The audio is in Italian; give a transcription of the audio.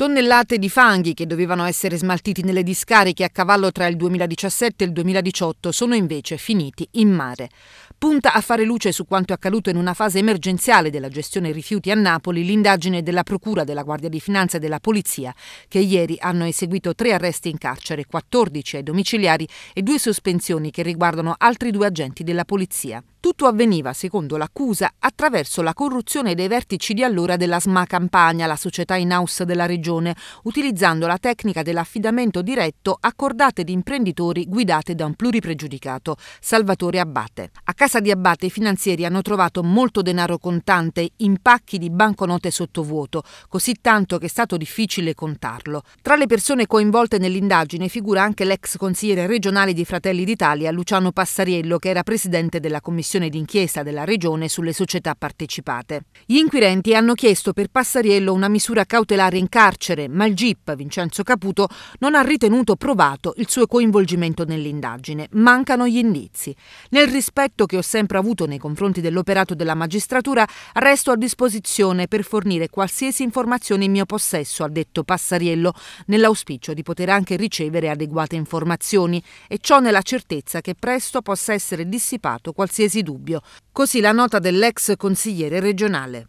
Tonnellate di fanghi che dovevano essere smaltiti nelle discariche a cavallo tra il 2017 e il 2018 sono invece finiti in mare. Punta a fare luce su quanto accaduto in una fase emergenziale della gestione rifiuti a Napoli l'indagine della Procura della Guardia di Finanza e della Polizia, che ieri hanno eseguito tre arresti in carcere, 14 ai domiciliari e due sospensioni che riguardano altri due agenti della Polizia tutto avveniva, secondo l'accusa, attraverso la corruzione dei vertici di allora della SMA Campania, la società in house della regione, utilizzando la tecnica dell'affidamento diretto a cordate di imprenditori guidate da un pluripregiudicato, Salvatore Abbate. A casa di Abbate i finanzieri hanno trovato molto denaro contante in pacchi di banconote sottovuoto, così tanto che è stato difficile contarlo. Tra le persone coinvolte nell'indagine figura anche l'ex consigliere regionale di Fratelli d'Italia, Luciano Passariello, che era presidente della commissione d'inchiesta della Regione sulle società partecipate. Gli inquirenti hanno chiesto per Passariello una misura cautelare in carcere, ma il GIP, Vincenzo Caputo, non ha ritenuto provato il suo coinvolgimento nell'indagine. Mancano gli indizi. Nel rispetto che ho sempre avuto nei confronti dell'operato della magistratura, resto a disposizione per fornire qualsiasi informazione in mio possesso, ha detto Passariello, nell'auspicio di poter anche ricevere adeguate informazioni, e ciò nella certezza che presto possa essere dissipato qualsiasi dubbio dubbio. Così la nota dell'ex consigliere regionale.